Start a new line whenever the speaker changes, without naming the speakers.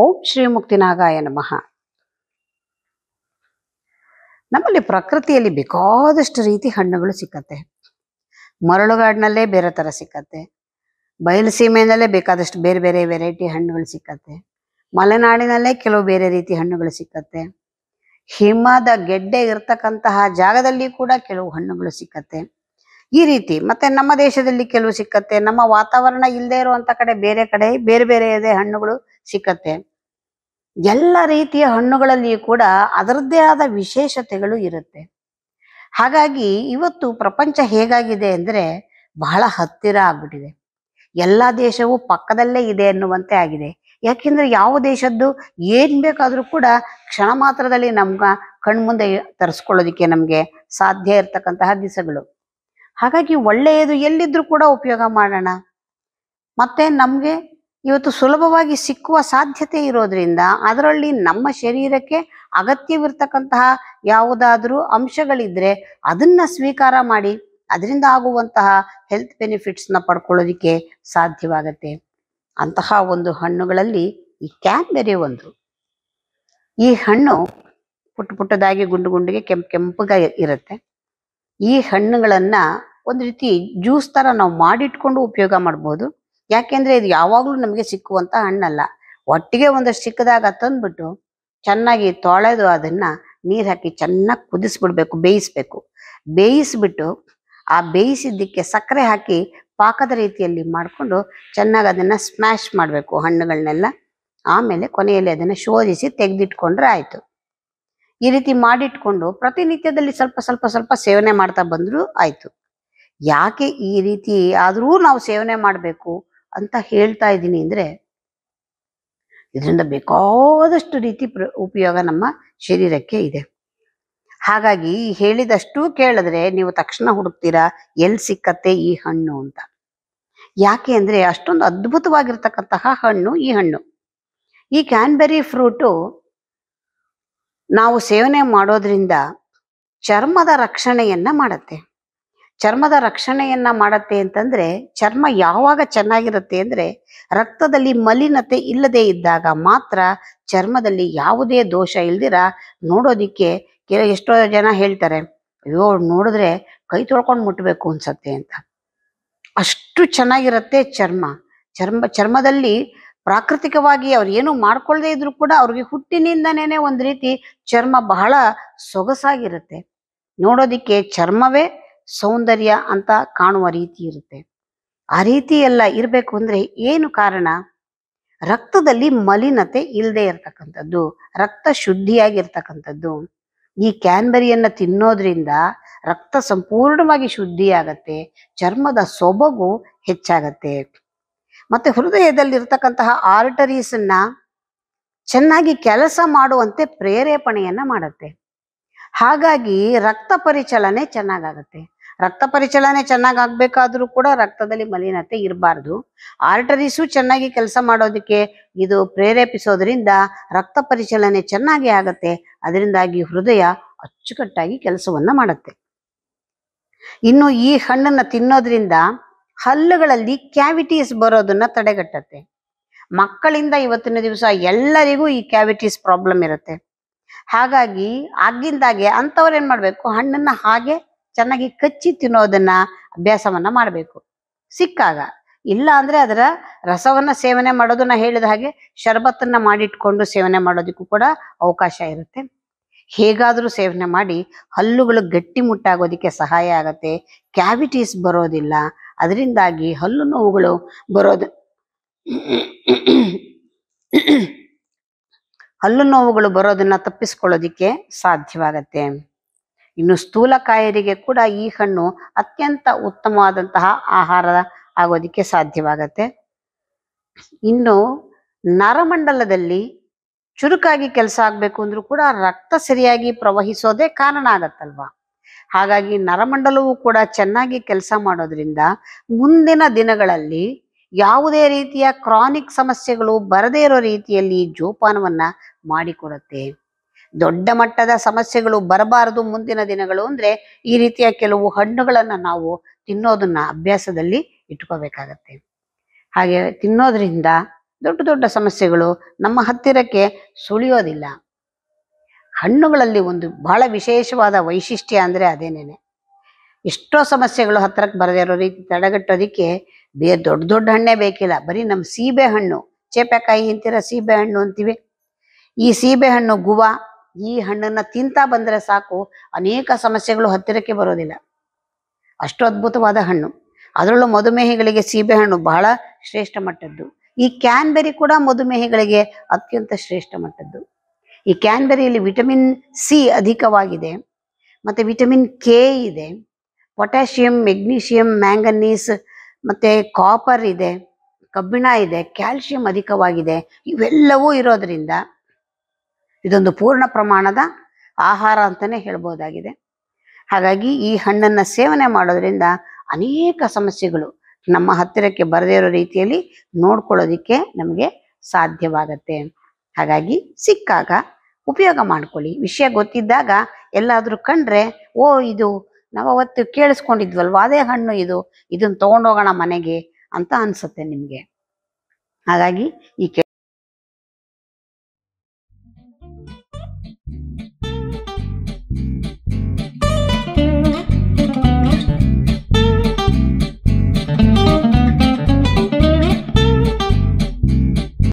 ಓಂ ಶ್ರೀ ಮುಕ್ತಿನಾಗಾಯ ನಮಃ ನಮ್ಮಲ್ಲಿ ಪ್ರಕೃತಿಯಲ್ಲಿ ಬೇಕಾದಷ್ಟು ರೀತಿ ಹಣ್ಣುಗಳು ಸಿಕ್ಕತ್ತೆ ಮರಳುಗಾಡಿನಲ್ಲೇ ಬೇರೆ ಥರ ಸಿಕ್ಕತ್ತೆ ಬಯಲು ಸೀಮೆಯಲ್ಲೇ ಬೇಕಾದಷ್ಟು ಬೇರೆ ಬೇರೆ ವೆರೈಟಿ ಹಣ್ಣುಗಳು ಸಿಕ್ಕತ್ತೆ ಮಲೆನಾಡಿನಲ್ಲೇ ಕೆಲವು ಬೇರೆ ರೀತಿ ಹಣ್ಣುಗಳು ಸಿಕ್ಕತ್ತೆ ಹಿಮದ ಗೆಡ್ಡೆ ಇರ್ತಕ್ಕಂತಹ ಜಾಗದಲ್ಲಿ ಕೂಡ ಕೆಲವು ಹಣ್ಣುಗಳು ಸಿಕ್ಕತ್ತೆ ಈ ರೀತಿ ಮತ್ತೆ ನಮ್ಮ ದೇಶದಲ್ಲಿ ಕೆಲವು ಸಿಕ್ಕತ್ತೆ ನಮ್ಮ ವಾತಾವರಣ ಇಲ್ಲದೆ ಇರುವಂತ ಕಡೆ ಬೇರೆ ಕಡೆ ಬೇರೆ ಬೇರೆ ಇದೆ ಹಣ್ಣುಗಳು ಸಿಕ್ಕತ್ತೆ ಎಲ್ಲ ರೀತಿಯ ಹಣ್ಣುಗಳಲ್ಲಿಯೂ ಕೂಡ ಅದರದ್ದೇ ಆದ ವಿಶೇಷತೆಗಳು ಇರುತ್ತೆ ಹಾಗಾಗಿ ಇವತ್ತು ಪ್ರಪಂಚ ಹೇಗಾಗಿದೆ ಅಂದರೆ ಬಹಳ ಹತ್ತಿರ ಆಗ್ಬಿಟ್ಟಿದೆ ಎಲ್ಲ ದೇಶವೂ ಪಕ್ಕದಲ್ಲೇ ಇದೆ ಅನ್ನುವಂತೆ ಆಗಿದೆ ಯಾಕೆಂದ್ರೆ ಯಾವ ದೇಶದ್ದು ಏನ್ ಬೇಕಾದರೂ ಕೂಡ ಕ್ಷಣ ಮಾತ್ರದಲ್ಲಿ ನಮ್ಗ ಕಣ್ಮುಂದೆ ತರಿಸ್ಕೊಳ್ಳೋದಿಕ್ಕೆ ನಮ್ಗೆ ಸಾಧ್ಯ ಇರತಕ್ಕಂತಹ ದಿಸಗಳು ಹಾಗಾಗಿ ಒಳ್ಳೆಯದು ಎಲ್ಲಿದ್ರೂ ಕೂಡ ಉಪಯೋಗ ಮಾಡೋಣ ಮತ್ತೆ ನಮಗೆ ಇವತ್ತು ಸುಲಭವಾಗಿ ಸಿಕ್ಕುವ ಸಾಧ್ಯತೆ ಇರೋದ್ರಿಂದ ಅದರಲ್ಲಿ ನಮ್ಮ ಶರೀರಕ್ಕೆ ಅಗತ್ಯವಿರ್ತಕ್ಕಂತಹ ಯಾವುದಾದ್ರೂ ಅಂಶಗಳಿದ್ರೆ ಅದನ್ನ ಸ್ವೀಕಾರ ಮಾಡಿ ಅದರಿಂದ ಆಗುವಂತಹ ಹೆಲ್ತ್ ಬೆನಿಫಿಟ್ಸ್ನ ಪಡ್ಕೊಳ್ಳೋದಿಕ್ಕೆ ಸಾಧ್ಯವಾಗತ್ತೆ ಅಂತಹ ಒಂದು ಹಣ್ಣುಗಳಲ್ಲಿ ಈ ಕ್ಯಾನ್ಬೆರಿ ಒಂದು ಈ ಹಣ್ಣು ಪುಟ್ಟ ಪುಟ್ಟದಾಗಿ ಗುಂಡು ಗುಂಡಿಗೆ ಕೆಂಪು ಕೆಂಪುಗ ಇರುತ್ತೆ ಈ ಹಣ್ಣುಗಳನ್ನ ಒಂದು ರೀತಿ ಜ್ಯೂಸ್ ತರ ನಾವು ಮಾಡಿಟ್ಕೊಂಡು ಉಪಯೋಗ ಮಾಡ್ಬೋದು ಯಾಕೆಂದ್ರೆ ಇದು ಯಾವಾಗ್ಲೂ ನಮಗೆ ಸಿಕ್ಕುವಂತ ಹಣ್ಣಲ್ಲ ಒಟ್ಟಿಗೆ ಒಂದಷ್ಟು ಸಿಕ್ಕದಾಗ ತಂದ್ಬಿಟ್ಟು ಚೆನ್ನಾಗಿ ತೊಳೆದು ಅದನ್ನ ನೀರ್ ಹಾಕಿ ಚೆನ್ನಾಗಿ ಕುದಿಸ್ಬಿಡ್ಬೇಕು ಬೇಯಿಸ್ಬೇಕು ಬೇಯಿಸ್ಬಿಟ್ಟು ಆ ಬೇಯಿಸಿದ್ದಕ್ಕೆ ಸಕ್ಕರೆ ಹಾಕಿ ಪಾಕದ ರೀತಿಯಲ್ಲಿ ಮಾಡಿಕೊಂಡು ಚೆನ್ನಾಗಿ ಅದನ್ನ ಸ್ಮ್ಯಾಶ್ ಮಾಡಬೇಕು ಹಣ್ಣುಗಳನ್ನೆಲ್ಲ ಆಮೇಲೆ ಕೊನೆಯಲ್ಲಿ ಅದನ್ನ ಶೋಧಿಸಿ ತೆಗೆದಿಟ್ಕೊಂಡ್ರೆ ಆಯ್ತು ಈ ರೀತಿ ಮಾಡಿಟ್ಕೊಂಡು ಪ್ರತಿನಿತ್ಯದಲ್ಲಿ ಸ್ವಲ್ಪ ಸ್ವಲ್ಪ ಸ್ವಲ್ಪ ಸೇವನೆ ಮಾಡ್ತಾ ಬಂದರೂ ಆಯ್ತು ಯಾಕೆ ಈ ರೀತಿ ಆದರೂ ನಾವು ಸೇವನೆ ಮಾಡಬೇಕು ಅಂತ ಹೇಳ್ತಾ ಇದ್ದೀನಿ ಅಂದರೆ ಇದರಿಂದ ಬೇಕಾದಷ್ಟು ರೀತಿ ಪ್ರ ಉಪಯೋಗ ನಮ್ಮ ಶರೀರಕ್ಕೆ ಇದೆ ಹಾಗಾಗಿ ಹೇಳಿದಷ್ಟು ಕೇಳಿದ್ರೆ ನೀವು ತಕ್ಷಣ ಹುಡುಕ್ತೀರಾ ಎಲ್ಲಿ ಸಿಕ್ಕತ್ತೆ ಈ ಹಣ್ಣು ಅಂತ ಯಾಕೆ ಅಂದ್ರೆ ಅಷ್ಟೊಂದು ಅದ್ಭುತವಾಗಿರ್ತಕ್ಕಂತಹ ಹಣ್ಣು ಈ ಹಣ್ಣು ಈ ಕ್ಯಾನ್ಬೆರಿ ಫ್ರೂಟು ನಾವು ಸೇವನೆ ಮಾಡೋದ್ರಿಂದ ಚರ್ಮದ ರಕ್ಷಣೆಯನ್ನ ಮಾಡುತ್ತೆ ಚರ್ಮದ ರಕ್ಷಣೆಯನ್ನ ಮಾಡತ್ತೆ ಅಂತಂದ್ರೆ ಚರ್ಮ ಯಾವಾಗ ಚೆನ್ನಾಗಿರುತ್ತೆ ಅಂದ್ರೆ ರಕ್ತದಲ್ಲಿ ಮಲಿನತೆ ಇಲ್ಲದೆ ಇದ್ದಾಗ ಮಾತ್ರ ಚರ್ಮದಲ್ಲಿ ಯಾವುದೇ ದೋಷ ಇಲ್ದಿರ ನೋಡೋದಿಕ್ಕೆ ಕೆಲ ಎಷ್ಟೋ ಜನ ಹೇಳ್ತಾರೆ ಅಯ್ಯೋ ನೋಡಿದ್ರೆ ಕೈ ತೊಳ್ಕೊಂಡು ಮುಟ್ಟಬೇಕು ಅನ್ಸತ್ತೆ ಅಂತ ಅಷ್ಟು ಚೆನ್ನಾಗಿರುತ್ತೆ ಚರ್ಮ ಚರ್ಮ ಚರ್ಮದಲ್ಲಿ ಪ್ರಾಕೃತಿಕವಾಗಿ ಅವ್ರು ಏನು ಮಾಡ್ಕೊಳ್ಳದೆ ಇದ್ರು ಕೂಡ ಅವ್ರಿಗೆ ಹುಟ್ಟಿನಿಂದನೇ ಒಂದು ರೀತಿ ಚರ್ಮ ಬಹಳ ಸೊಗಸಾಗಿರುತ್ತೆ ನೋಡೋದಿಕ್ಕೆ ಚರ್ಮವೇ ಸೌಂದರ್ಯ ಅಂತ ಕಾಣುವ ರೀತಿ ಇರುತ್ತೆ ಆ ರೀತಿ ಎಲ್ಲ ಇರಬೇಕು ಅಂದ್ರೆ ಏನು ಕಾರಣ ರಕ್ತದಲ್ಲಿ ಮಲಿನತೆ ಇಲ್ಲದೆ ಇರತಕ್ಕಂಥದ್ದು ರಕ್ತ ಶುದ್ಧಿಯಾಗಿರ್ತಕ್ಕಂಥದ್ದು ಈ ಕ್ಯಾನ್ಬರಿಯನ್ನ ತಿನ್ನೋದ್ರಿಂದ ರಕ್ತ ಸಂಪೂರ್ಣವಾಗಿ ಶುದ್ಧಿ ಆಗತ್ತೆ ಚರ್ಮದ ಸೊಬಗು ಹೆಚ್ಚಾಗತ್ತೆ ಮತ್ತೆ ಹೃದಯದಲ್ಲಿರ್ತಕ್ಕಂತಹ ಆರ್ಟರೀಸನ್ನ ಚೆನ್ನಾಗಿ ಕೆಲಸ ಮಾಡುವಂತೆ ಪ್ರೇರೇಪಣೆಯನ್ನ ಮಾಡುತ್ತೆ ಹಾಗಾಗಿ ರಕ್ತ ಪರಿಚಲನೆ ಚೆನ್ನಾಗಾಗತ್ತೆ ರಕ್ತ ಪರಿಚಲನೆ ಚೆನ್ನಾಗಿ ಆಗ್ಬೇಕಾದ್ರೂ ಕೂಡ ರಕ್ತದಲ್ಲಿ ಮಲಿನತೆ ಇರಬಾರ್ದು ಆರ್ಟರೀಸು ಚೆನ್ನಾಗಿ ಕೆಲಸ ಮಾಡೋದಕ್ಕೆ ಇದು ಪ್ರೇರೇಪಿಸೋದ್ರಿಂದ ರಕ್ತ ಪರಿಚಲನೆ ಚೆನ್ನಾಗಿ ಆಗತ್ತೆ ಅದರಿಂದಾಗಿ ಹೃದಯ ಅಚ್ಚುಕಟ್ಟಾಗಿ ಕೆಲಸವನ್ನ ಮಾಡುತ್ತೆ ಇನ್ನು ಈ ಹಣ್ಣನ್ನ ತಿನ್ನೋದ್ರಿಂದ ಹಲ್ಲುಗಳಲ್ಲಿ ಕ್ಯಾವಿಟೀಸ್ ಬರೋದನ್ನ ತಡೆಗಟ್ಟತ್ತೆ ಮಕ್ಕಳಿಂದ ಇವತ್ತಿನ ದಿವಸ ಎಲ್ಲರಿಗೂ ಈ ಕ್ಯಾವಿಟೀಸ್ ಪ್ರಾಬ್ಲಮ್ ಇರುತ್ತೆ ಹಾಗಾಗಿ ಆಗಿಂದಾಗೆ ಅಂಥವ್ರು ಏನ್ ಮಾಡ್ಬೇಕು ಹಣ್ಣನ್ನ ಹಾಗೆ ಚೆನ್ನಾಗಿ ಕಚ್ಚಿ ತಿನ್ನೋದನ್ನ ಅಭ್ಯಾಸವನ್ನ ಮಾಡಬೇಕು ಸಿಕ್ಕಾಗ ಇಲ್ಲ ಅಂದ್ರೆ ಅದರ ರಸವನ್ನ ಸೇವನೆ ಮಾಡೋದು ನಾ ಹೇಳಿದ ಹಾಗೆ ಶರಬತ್ತನ್ನ ಮಾಡಿಟ್ಕೊಂಡು ಸೇವನೆ ಮಾಡೋದಕ್ಕೂ ಕೂಡ ಅವಕಾಶ ಇರುತ್ತೆ ಹೇಗಾದರೂ ಸೇವನೆ ಮಾಡಿ ಹಲ್ಲುಗಳು ಗಟ್ಟಿ ಮುಟ್ಟಾಗೋದಕ್ಕೆ ಸಹಾಯ ಆಗತ್ತೆ ಕ್ಯಾವಿಟೀಸ್ ಬರೋದಿಲ್ಲ ಅದರಿಂದಾಗಿ ಹಲ್ಲು ನೋವುಗಳು ಬರೋದು ಹಲ್ಲು ನೋವುಗಳು ಬರೋದನ್ನ ತಪ್ಪಿಸ್ಕೊಳ್ಳೋದಿಕ್ಕೆ ಸಾಧ್ಯವಾಗತ್ತೆ ಇನ್ನು ಸ್ಥೂಲಕಾಯರಿಗೆ ಕೂಡ ಈ ಹಣ್ಣು ಅತ್ಯಂತ ಉತ್ತಮವಾದಂತಹ ಆಹಾರ ಆಗೋದಕ್ಕೆ ಸಾಧ್ಯವಾಗತ್ತೆ ಇನ್ನು ನರಮಂಡಲದಲ್ಲಿ ಚುರುಕಾಗಿ ಕೆಲಸ ಆಗಬೇಕು ಅಂದ್ರೂ ಕೂಡ ರಕ್ತ ಸರಿಯಾಗಿ ಪ್ರವಹಿಸೋದೇ ಕಾರಣ ಆಗತ್ತಲ್ವಾ ಹಾಗಾಗಿ ನರಮಂಡಲವೂ ಕೂಡ ಚೆನ್ನಾಗಿ ಕೆಲಸ ಮಾಡೋದ್ರಿಂದ ಮುಂದಿನ ದಿನಗಳಲ್ಲಿ ಯಾವುದೇ ರೀತಿಯ ಕ್ರಾನಿಕ್ ಸಮಸ್ಯೆಗಳು ಬರದೇ ಇರೋ ರೀತಿಯಲ್ಲಿ ಜೋಪಾನವನ್ನ ಮಾಡಿಕೊಡುತ್ತೆ ದೊಡ್ಡ ಮಟ್ಟದ ಸಮಸ್ಯೆಗಳು ಬರಬಾರದು ಮುಂದಿನ ದಿನಗಳು ಅಂದ್ರೆ ಈ ರೀತಿಯ ಕೆಲವು ಹಣ್ಣುಗಳನ್ನು ನಾವು ತಿನ್ನೋದನ್ನ ಅಭ್ಯಾಸದಲ್ಲಿ ಇಟ್ಕೋಬೇಕಾಗತ್ತೆ ಹಾಗೆ ತಿನ್ನೋದ್ರಿಂದ ದೊಡ್ಡ ದೊಡ್ಡ ಸಮಸ್ಯೆಗಳು ನಮ್ಮ ಹತ್ತಿರಕ್ಕೆ ಸುಳಿಯೋದಿಲ್ಲ ಹಣ್ಣುಗಳಲ್ಲಿ ಒಂದು ಬಹಳ ವಿಶೇಷವಾದ ವೈಶಿಷ್ಟ್ಯ ಅಂದ್ರೆ ಅದೇನೇನೆ ಎಷ್ಟೋ ಸಮಸ್ಯೆಗಳು ಹತ್ತಿರಕ್ಕೆ ಬರದೇ ಇರೋ ರೀತಿ ತಡೆಗಟ್ಟೋದಕ್ಕೆ ಬೇ ದೊಡ್ಡ ದೊಡ್ಡ ಹಣ್ಣೇ ಬೇಕಿಲ್ಲ ಬರೀ ನಮ್ಮ ಸೀಬೆ ಹಣ್ಣು ಚೇಪೆಕಾಯಿ ಅಂತೀರ ಸೀಬೆ ಹಣ್ಣು ಅಂತೀವಿ ಈ ಸೀಬೆ ಹಣ್ಣು ಗುವಾ ಈ ಹಣ್ಣನ್ನು ತಿಂತಾ ಬಂದರೆ ಸಾಕು ಅನೇಕ ಸಮಸ್ಯೆಗಳು ಹತ್ತಿರಕ್ಕೆ ಬರೋದಿಲ್ಲ ಅಷ್ಟು ಅದ್ಭುತವಾದ ಹಣ್ಣು ಅದರಲ್ಲೂ ಮಧುಮೇಹಿಗಳಿಗೆ ಹಣ್ಣು ಬಹಳ ಶ್ರೇಷ್ಠ ಮಟ್ಟದ್ದು ಈ ಕ್ಯಾನ್ಬೆರಿ ಕೂಡ ಮಧುಮೇಹಿಗಳಿಗೆ ಅತ್ಯಂತ ಶ್ರೇಷ್ಠ ಮಟ್ಟದ್ದು ಈ ಕ್ಯಾನ್ಬೆರಿಯಲ್ಲಿ ವಿಟಮಿನ್ ಸಿ ಅಧಿಕವಾಗಿದೆ ಮತ್ತು ವಿಟಮಿನ್ ಕೆ ಇದೆ ಪೊಟ್ಯಾಷಿಯಂ ಮೆಗ್ನೀಷಿಯಂ ಮ್ಯಾಂಗನೀಸ್ ಮತ್ತು ಕಾಪರ್ ಇದೆ ಕಬ್ಬಿಣ ಇದೆ ಕ್ಯಾಲ್ಶಿಯಂ ಅಧಿಕವಾಗಿದೆ ಇವೆಲ್ಲವೂ ಇರೋದರಿಂದ ಇದೊಂದು ಪೂರ್ಣ ಪ್ರಮಾಣದ ಆಹಾರ ಅಂತಾನೆ ಹೇಳ್ಬೋದಾಗಿದೆ ಹಾಗಾಗಿ ಈ ಹಣ್ಣನ್ನು ಸೇವನೆ ಮಾಡೋದ್ರಿಂದ ಅನೇಕ ಸಮಸ್ಯೆಗಳು ನಮ್ಮ ಹತ್ತಿರಕ್ಕೆ ಬರದೇ ಇರೋ ರೀತಿಯಲ್ಲಿ ನೋಡ್ಕೊಳ್ಳೋದಿಕ್ಕೆ ನಮಗೆ ಸಾಧ್ಯವಾಗತ್ತೆ ಹಾಗಾಗಿ ಸಿಕ್ಕಾಗ ಉಪಯೋಗ ಮಾಡ್ಕೊಳ್ಳಿ ವಿಷಯ ಗೊತ್ತಿದ್ದಾಗ ಎಲ್ಲಾದರೂ ಕಂಡ್ರೆ ಓ ಇದು ನಾವು ಅವತ್ತು ಕೇಳಿಸ್ಕೊಂಡಿದ್ವಲ್ವ ಅದೇ ಹಣ್ಣು ಇದು ಇದನ್ನು ತೊಗೊಂಡೋಗೋಣ ಮನೆಗೆ ಅಂತ ಅನ್ಸುತ್ತೆ ನಿಮಗೆ ಹಾಗಾಗಿ ಈ thank you